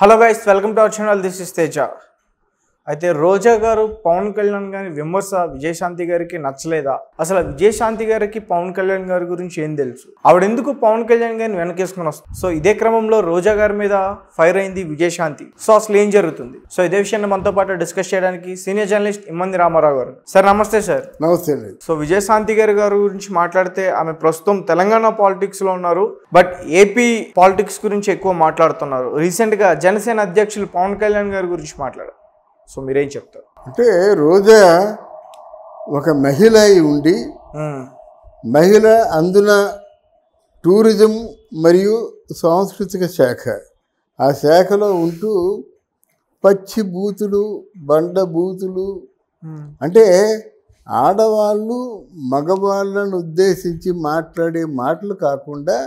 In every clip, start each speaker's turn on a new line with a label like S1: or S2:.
S1: Hello guys, welcome to our channel. This is Teja. అయితే రోజా గారు పవన్ కళ్యాణ్ గారి విమర్శ విజయశాంతి గారికి నచ్చలేదా అసలు విజయశాంతి గారికి పవన్ కళ్యాణ్ గారి గురించి ఏం తెలుసు ఆవిడెందుకు పవన్ కళ్యాణ్ గారిని వెనకేసుకుని వస్తుంది సో ఇదే క్రమంలో రోజా గారి మీద ఫైర్ అయింది విజయశాంతి సో అసలు ఏం జరుగుతుంది సో ఇదే విషయాన్ని మనతో పాటు డిస్కస్ చేయడానికి సీనియర్ జర్నలిస్ట్ ఇమ్మంది రామారావు గారు సార్ నమస్తే సార్ నమస్తే సో విజయశాంతి గారి గారి గురించి మాట్లాడితే ఆమె ప్రస్తుతం తెలంగాణ పాలిటిక్స్ లో ఉన్నారు బట్ ఏపీ పాలిటిక్స్ గురించి ఎక్కువ మాట్లాడుతున్నారు రీసెంట్ గా జనసేన అధ్యక్షులు పవన్ కళ్యాణ్ గారి గురించి మాట్లాడారు సో మీరేం చెప్తారు
S2: అంటే రోజా ఒక మహిళ అయి ఉండి మహిళ అందున టూరిజం మరియు సాంస్కృతిక శాఖ ఆ శాఖలో ఉంటూ పచ్చి బూతులు బండ బూతులు అంటే ఆడవాళ్ళు మగవాళ్ళను ఉద్దేశించి మాట్లాడే మాటలు కాకుండా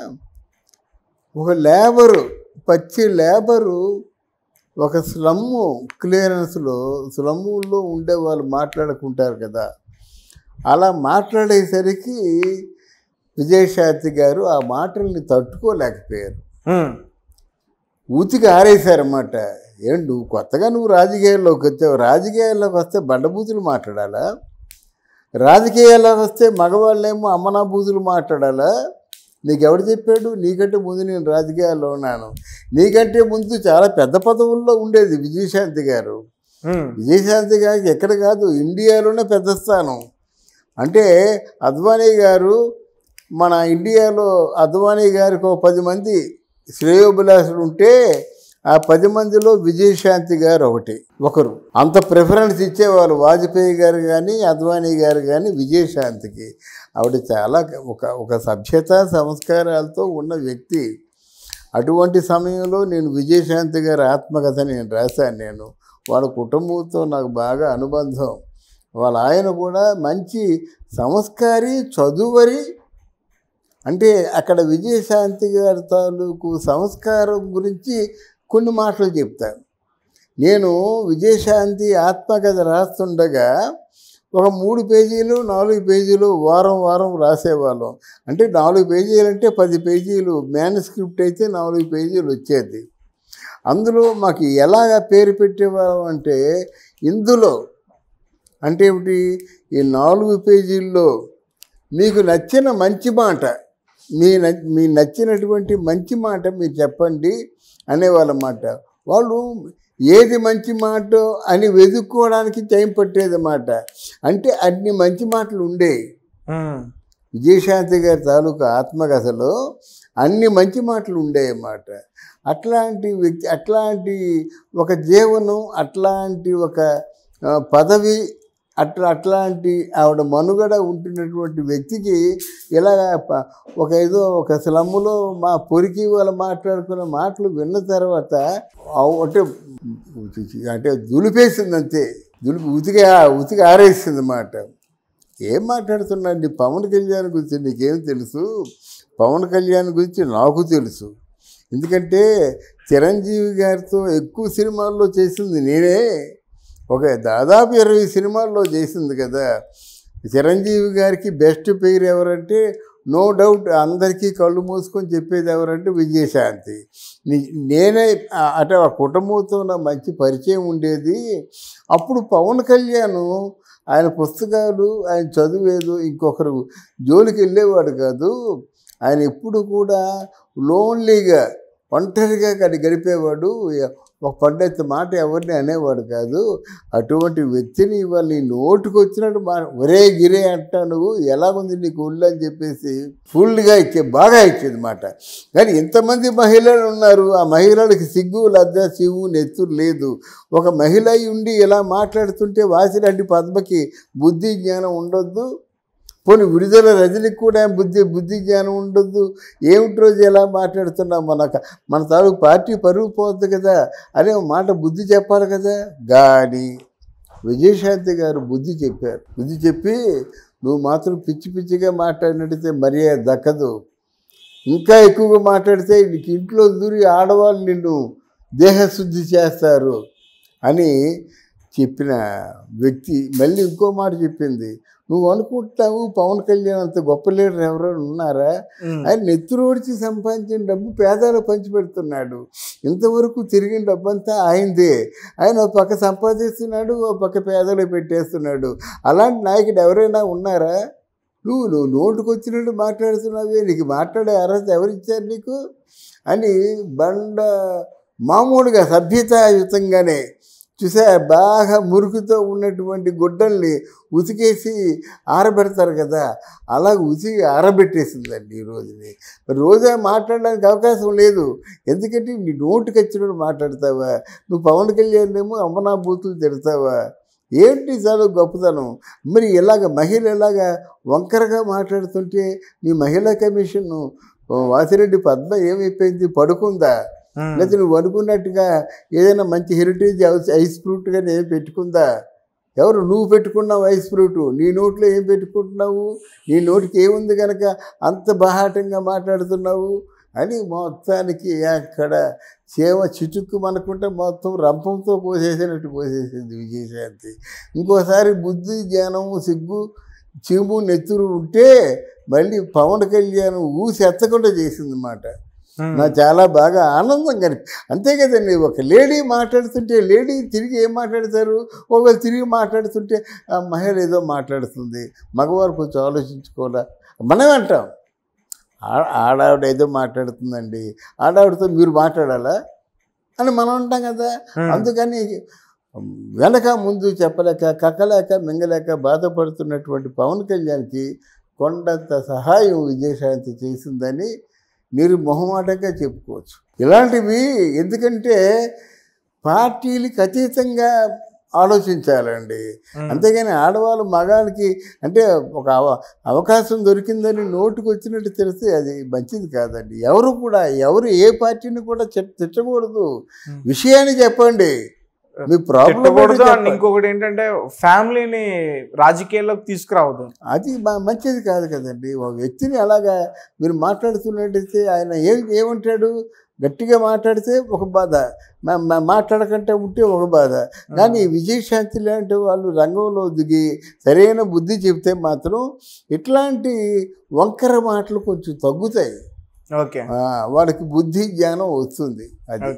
S2: ఒక లేబరు పచ్చి లేబరు ఒక స్లమ్ము క్లియరెన్స్లో స్లమ్ముల్లో ఉండే వాళ్ళు మాట్లాడుకుంటారు కదా అలా మాట్లాడేసరికి విజయశాంతి గారు ఆ మాటల్ని తట్టుకోలేకపోయారు ఊతికి ఆరేశారన్నమాట ఏం నువ్వు కొత్తగా నువ్వు రాజకీయాల్లోకి వచ్చావు రాజకీయాల్లోకి వస్తే బండబూతులు మాట్లాడాలా రాజకీయాల్లోకి వస్తే మగవాళ్ళేమో అమ్మనా బూతులు మాట్లాడాలా నీకెవడు చెప్పాడు నీకంటే ముందు నేను రాజకీయాల్లో ఉన్నాను నీకంటే ముందు చాలా పెద్ద పదవుల్లో ఉండేది విజయశాంతి గారు విజయశాంతి గారికి ఎక్కడ కాదు ఇండియాలోనే పెద్ద స్థానం అంటే అద్వానీ గారు మన ఇండియాలో అద్వానీ గారికి ఒక పది మంది శ్రేయోభిలాషులు ఉంటే ఆ పది మందిలో విజయశాంతి గారు ఒకటి ఒకరు అంత ప్రిఫరెన్స్ ఇచ్చేవారు వాజ్పేయి గారు కానీ అద్వానీ గారు కానీ విజయశాంతికి ఆవిడ చాలా ఒక ఒక సభ్యత సంస్కారాలతో ఉన్న వ్యక్తి అటువంటి సమయంలో నేను విజయశాంతి గారి ఆత్మకథ నేను రాశాను నేను వాళ్ళ కుటుంబంతో నాకు బాగా అనుబంధం వాళ్ళ ఆయన కూడా మంచి సంస్కారి చదువరి అంటే అక్కడ విజయశాంతి గారి తాలూకు సంస్కారం గురించి కొన్ని మాటలు చెప్తాను నేను విజయశాంతి ఆత్మకథ రాస్తుండగా ఒక మూడు పేజీలు నాలుగు పేజీలు వారం వారం రాసేవాళ్ళం అంటే నాలుగు పేజీలు అంటే పది పేజీలు మ్యానుస్క్రిప్ట్ అయితే నాలుగు పేజీలు వచ్చేది అందులో మాకు ఎలాగ పేరు పెట్టేవాళ్ళం అంటే ఇందులో అంటే ఏమిటి ఈ నాలుగు పేజీల్లో మీకు నచ్చిన మంచి మాట మీ మీ నచ్చినటువంటి మంచి మాట మీరు చెప్పండి అనేవాళ్ళ మాట వాళ్ళు ఏది మంచి మాట అని వెతుక్కోవడానికి టైం పట్టేదన్నమాట అంటే అన్ని మంచి మాటలు ఉండేవి విజయశాంతి గారి తాలూకా ఆత్మకథలో అన్ని మంచి మాటలు ఉండేయన్నమాట అట్లాంటి వ్యక్తి అట్లాంటి ఒక జీవనం అట్లాంటి ఒక పదవి అట్లా అట్లాంటి ఆవిడ మనుగడ ఉంటున్నటువంటి వ్యక్తికి ఇలా ఒక ఏదో ఒక స్లమ్ములో మా పొరికి వాళ్ళు మాట్లాడుకున్న మాటలు విన్న తర్వాత అంటే అంటే దులిపేసింది అంతే దులిపి ఉతికి ఉతికి ఆరేసింది మాట ఏం మాట్లాడుతున్నాడు అండి పవన్ కళ్యాణ్ గురించి నీకేం తెలుసు పవన్ కళ్యాణ్ గురించి నాకు తెలుసు ఎందుకంటే చిరంజీవి గారితో ఎక్కువ సినిమాల్లో చేసింది నేనే ఓకే దాదాపు ఇరవై సినిమాల్లో చేసింది కదా చిరంజీవి గారికి బెస్ట్ పేరు ఎవరంటే నో డౌట్ అందరికీ కళ్ళు మూసుకొని చెప్పేది ఎవరంటే విజయశాంతి నేనే అంటే ఆ కుటుంబంతో నా మంచి పరిచయం ఉండేది అప్పుడు పవన్ కళ్యాణ్ ఆయన పుస్తకాలు ఆయన చదివేదు ఇంకొకరు జోలికి వెళ్ళేవాడు కాదు ఆయన ఎప్పుడు కూడా లోన్లీగా ఒంటరిగా గడిపేవాడు ఒక పండిత మాట ఎవరిని అనేవాడు కాదు అటువంటి వ్యక్తిని ఇవాళ నీ నోటుకు వచ్చినట్టు మా ఒరే గిరే అంటా నువ్వు ఎలా ఉంది నీకు ఒళ్ళు అని చెప్పేసి ఫుల్గా ఇచ్చే బాగా ఇచ్చేది మాట కానీ ఇంతమంది మహిళలు ఉన్నారు ఆ మహిళలకు సిగ్గు లద్ద సిగ్గు నెత్తు లేదు ఒక మహిళ ఉండి ఇలా మాట్లాడుతుంటే వాసిరెడ్డి పద్మకి బుద్ధి జ్ఞానం ఉండొద్దు పోనీ విడుదల రజనికి కూడా బుద్ధి బుద్ధి జ్ఞానం ఉండదు ఏమిటి రోజు ఎలా మాట్లాడుతున్నాం మనకు మన తాలూకు పార్టీ పరుగు పోవద్దు కదా అనే మాట బుద్ధి చెప్పాలి కదా గాని విజయశాంతి గారు బుద్ధి చెప్పారు బుద్ధి చెప్పి నువ్వు మాత్రం పిచ్చి పిచ్చిగా మాట్లాడినట్టయితే మర్యాద దక్కదు ఇంకా ఎక్కువగా మాట్లాడితే నీకు ఇంట్లో దూరి ఆడవాళ్ళు నిన్ను దేహశుద్ధి చేస్తారు అని చెప్పిన వ్యక్తి మళ్ళీ ఇంకో మాట చెప్పింది నువ్వు అనుకుంటావు పవన్ కళ్యాణ్ అంత గొప్ప లీడర్ ఎవరైనా ఉన్నారా ఆయన ఓడిచి సంపాదించిన డబ్బు పంచి పంచిపెడుతున్నాడు ఇంతవరకు తిరిగిన డబ్బంతా ఆయనదే ఆయన ఒక పక్క సంపాదిస్తున్నాడు ఒక పక్క పేదలు పెట్టేస్తున్నాడు అలాంటి నాయకుడు ఎవరైనా ఉన్నారా నువ్వు నువ్వు నోటుకు వచ్చినట్టు మాట్లాడుతున్నావే నీకు మాట్లాడే అర్హత ఎవరిచ్చారు నీకు అని బండ మామూలుగా సభ్యతాయుతంగానే చూసే బాగా మురుకుతో ఉన్నటువంటి గుడ్డల్ని ఉతికేసి ఆరబెడతారు కదా అలా ఉతికి ఆరబెట్టేసిందండి ఈ రోజుని రోజే మాట్లాడడానికి అవకాశం లేదు ఎందుకంటే నీ నోటుకి వచ్చినట్టు మాట్లాడతావా నువ్వు పవన్ కళ్యాణ్ ఏమో అమ్మనా బూతులు తిడతావా ఏంటి చాలా గొప్పతనం మరి ఇలాగ మహిళ ఇలాగ వంకరగా మాట్లాడుతుంటే మీ మహిళా కమిషన్ను వాసిరెడ్డి పద్మ ఏమైపోయింది పడుకుందా లేదా నువ్వు అనుకున్నట్టుగా ఏదైనా మంచి హెరిటేజ్ ఐస్ ఫ్రూట్ కానీ ఏం పెట్టుకుందా ఎవరు నువ్వు పెట్టుకున్నావు ఐస్ ఫ్రూట్ నీ నోట్లో ఏం పెట్టుకుంటున్నావు నీ నోటికి ఏముంది కనుక అంత బహాటంగా మాట్లాడుతున్నావు అని మొత్తానికి అక్కడ సేవ చిటుక్కు మనకుంటే మొత్తం రంపంతో పోసేసినట్టు పోసేసింది విజయశాంతి ఇంకోసారి బుద్ధి జ్ఞానము సిగ్గు చీము నెత్తురు ఉంటే మళ్ళీ పవన్ కళ్యాణం ఊసి ఎత్తకుండా చేసింది అన్నమాట నాకు చాలా బాగా ఆనందం కని అంతే కదండి ఒక లేడీ మాట్లాడుతుంటే లేడీ తిరిగి ఏం మాట్లాడతారు ఒకవేళ తిరిగి మాట్లాడుతుంటే ఆ మహిళ ఏదో మాట్లాడుతుంది మగవారు కొంచెం ఆలోచించుకోవాలా మనమే అంటాం ఆడావిడ ఏదో మాట్లాడుతుందండి ఆడావిడతో మీరు మాట్లాడాలా అని మనం అంటాం కదా అందుకని వెనక ముందు చెప్పలేక కక్కలేక మింగలేక బాధపడుతున్నటువంటి పవన్ కళ్యాణ్కి కొండంత సహాయం విజయశాంతి చేసిందని మీరు మొహమాటంగా చెప్పుకోవచ్చు ఇలాంటివి ఎందుకంటే పార్టీలకు అతీతంగా ఆలోచించాలండి అంతేగాని ఆడవాళ్ళు మగాళ్ళకి అంటే ఒక అవకాశం దొరికిందని నోటుకు వచ్చినట్టు తెలిస్తే అది మంచిది కాదండి ఎవరు కూడా ఎవరు ఏ పార్టీని కూడా తిట్టకూడదు విషయాన్ని చెప్పండి
S1: ఇంకొకటి ఏంటంటే ఫ్యామిలీని
S2: రాజకీయాల్లోకి తీసుకురావద్దు అది మంచిది కాదు కదండి ఒక వ్యక్తిని అలాగా మీరు మాట్లాడుతున్నట్టయితే ఆయన ఏ ఏమంటాడు గట్టిగా మాట్లాడితే ఒక బాధ మాట్లాడకంటే ఉంటే ఒక బాధ కానీ విజయశాంతి లాంటి వాళ్ళు రంగంలో దిగి సరైన బుద్ధి చెప్తే మాత్రం ఇట్లాంటి వంకర మాటలు కొంచెం తగ్గుతాయి ఓకే వాళ్ళకి బుద్ధి జ్ఞానం వస్తుంది అది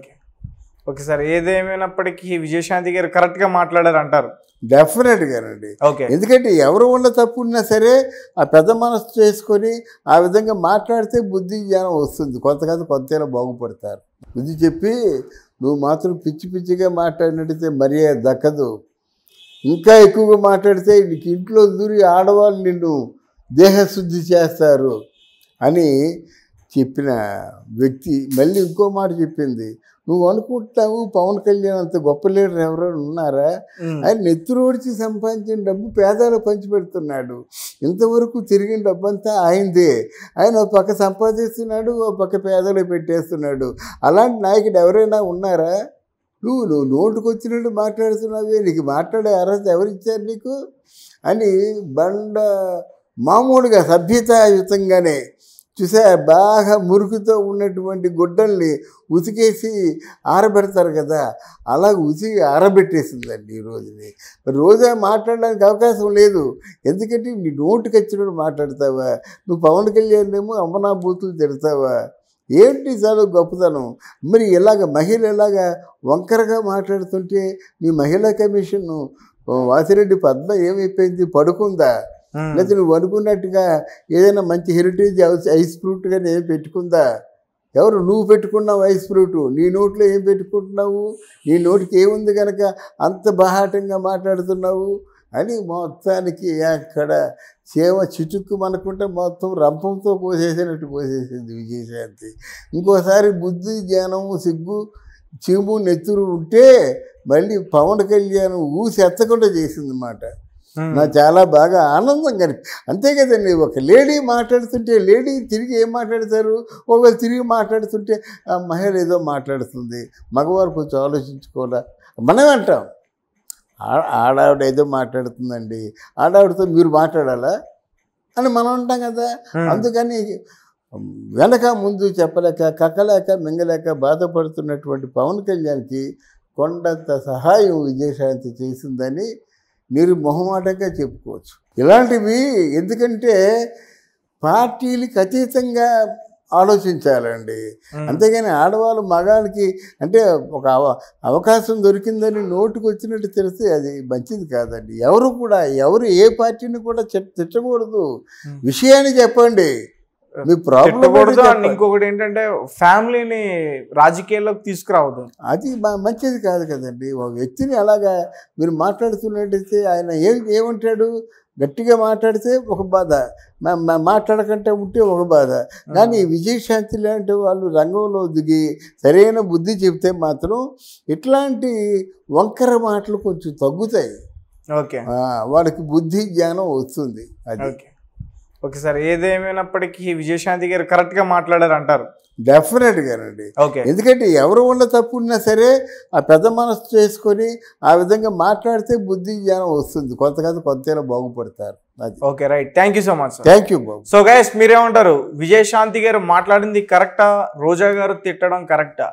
S1: ఓకే సార్ ఏదేమైనప్పటికీ విజయశాంతి గారు కరెక్ట్గా మాట్లాడారు అంటారు
S2: డెఫినెట్గానండి ఓకే ఎందుకంటే ఎవరు ఉన్న తప్పు ఉన్నా సరే ఆ పెద్ద మనసు చేసుకొని ఆ విధంగా మాట్లాడితే బుద్ధి జ్ఞానం వస్తుంది కొంత కొంతకాదు కొంతైనా బాగుపడతారు బుద్ధి చెప్పి నువ్వు మాత్రం పిచ్చి పిచ్చిగా మాట్లాడినట్టయితే మరీ దక్కదు ఇంకా ఎక్కువగా మాట్లాడితే నీకు ఇంట్లో దూరి ఆడవాళ్ళు నిన్ను దేహశుద్ధి చేస్తారు అని చెప్పిన వ్యక్తి మళ్ళీ ఇంకో మాట చెప్పింది నువ్వు అనుకుంటున్నావు పవన్ కళ్యాణ్ అంత గొప్ప లీడర్ ఎవరైనా ఉన్నారా ఆయన నెత్తురోడిచి సంపాదించిన డబ్బు పేదాలు పంచిపెడుతున్నాడు ఇంతవరకు తిరిగిన డబ్బంతా ఆయనదే ఆయన ఒక పక్క సంపాదిస్తున్నాడు ఒక పక్క పేదలు పెట్టేస్తున్నాడు అలాంటి నాయకుడు ఎవరైనా ఉన్నారా నువ్వు నువ్వు నోటుకు వచ్చినట్టు మాట్లాడుతున్నావే నీకు మాట్లాడే అర్హత ఎవరిచ్చారు నీకు అని బండ మామూలుగా సభ్యతాయుతంగానే చూసే బాగా మురికితో ఉన్నటువంటి గుడ్డల్ని ఉతికేసి ఆరబెడతారు కదా అలా ఉతికి ఆరబెట్టేసిందండి ఈ రోజుని రోజే మాట్లాడడానికి అవకాశం లేదు ఎందుకంటే నీ నోటుకి వచ్చినట్టు మాట్లాడతావా నువ్వు పవన్ కళ్యాణ్ ఏమో అమ్మనా బూతులు తిడతావా ఏంటి చాలా గొప్పతనం మరి ఇలాగ మహిళ ఇలాగా వంకరగా మాట్లాడుతుంటే మీ మహిళా కమిషన్ను వాసిరెడ్డి పద్మ ఏమైపోయింది పడుకుందా లేదా నువ్వు అనుకున్నట్టుగా ఏదైనా మంచి హెరిటేజ్ హౌస్ ఐస్ ఫ్రూట్ కానీ ఏం పెట్టుకుందా ఎవరు నువ్వు పెట్టుకున్నావు ఐస్ ఫ్రూట్ నీ నోట్లో ఏం పెట్టుకుంటున్నావు నీ నోటికి ఏముంది కనుక అంత బహాటంగా మాట్లాడుతున్నావు అని మొత్తానికి అక్కడ సేవ చిటుక్కు మనకుంటే మొత్తం రంపంతో పోసేసినట్టు పోసేసింది విజయశాంతి ఇంకోసారి బుద్ధి జ్ఞానం సిగ్గు చీము నెత్తురు ఉంటే మళ్ళీ పవన్ కళ్యాణ్ ఊసి ఎత్తకుండా చేసిందన్నమాట నాకు చాలా బాగా ఆనందం కని అంతే కదండి ఒక లేడీ మాట్లాడుతుంటే లేడీ తిరిగి ఏం మాట్లాడతారు ఒకవేళ తిరిగి మాట్లాడుతుంటే మహిళ ఏదో మాట్లాడుతుంది మగవారు కొంచెం ఆలోచించుకోవాలా మనం అంటాం ఆడావిడ ఏదో మాట్లాడుతుందండి ఆడావిడతో మీరు మాట్లాడాలా అని మనం అంటాం కదా అందుకని వెనక ముందు చెప్పలేక కక్కలేక మింగలేక బాధపడుతున్నటువంటి పవన్ కళ్యాణ్కి కొండంత సహాయం విజయశాంతి చేసిందని మీరు మొహమాటంగా చెప్పుకోవచ్చు ఇలాంటివి ఎందుకంటే పార్టీలకు అతీతంగా ఆలోచించాలండి అంతేగాని ఆడవాళ్ళు మగాళ్ళకి అంటే ఒక అవకాశం దొరికిందని నోటుకు వచ్చినట్టు తెలిస్తే అది మంచిది కాదండి ఎవరు కూడా ఎవరు ఏ పార్టీని కూడా తిట్టకూడదు విషయాన్ని చెప్పండి
S1: ఇంకొకటి ఏంటంటే
S2: ఫ్యామిలీని రాజకీయాల్లోకి తీసుకురావద్దు అది మంచిది కాదు కదండి ఒక వ్యక్తిని అలాగా మీరు మాట్లాడుతున్నట్టయితే ఆయన ఏ ఏమంటాడు గట్టిగా మాట్లాడితే ఒక బాధ మాట్లాడకంటే ఉంటే ఒక బాధ కానీ hmm. విజయశాంతి లాంటి వాళ్ళు రంగంలో దిగి సరైన బుద్ధి చెప్తే మాత్రం ఇట్లాంటి వంకర మాటలు కొంచెం తగ్గుతాయి ఓకే వాళ్ళకి బుద్ధి జ్ఞానం వస్తుంది అది
S1: ఓకే సార్ ఏదేమైనప్పటికీ విజయశాంతి గారు కరెక్ట్గా మాట్లాడారు అంటారు
S2: డెఫినెట్గానండి ఓకే ఎందుకంటే ఎవరు ఉన్న తప్పు ఉన్నా సరే ఆ పెద్ద మనసు చేసుకొని ఆ విధంగా మాట్లాడితే బుద్ధి జ్ఞానం వస్తుంది కొంత కాదు కొంత
S1: బాగుపడతారు okay right thank you so much thank you బాబు సో గైస్ మీరేమంటారు విజయశాంతి గారు మాట్లాడింది కరెక్టా రోజా గారు తిట్టడం కరెక్టా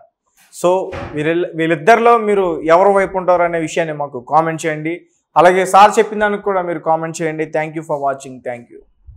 S1: సో వీరి వీళ్ళిద్దరిలో మీరు ఎవరు వైపు ఉంటారు అనే విషయాన్ని మాకు కామెంట్ చేయండి అలాగే సార్ చెప్పిన దానికి కూడా మీరు కామెంట్ చేయండి థ్యాంక్ ఫర్ వాచింగ్ థ్యాంక్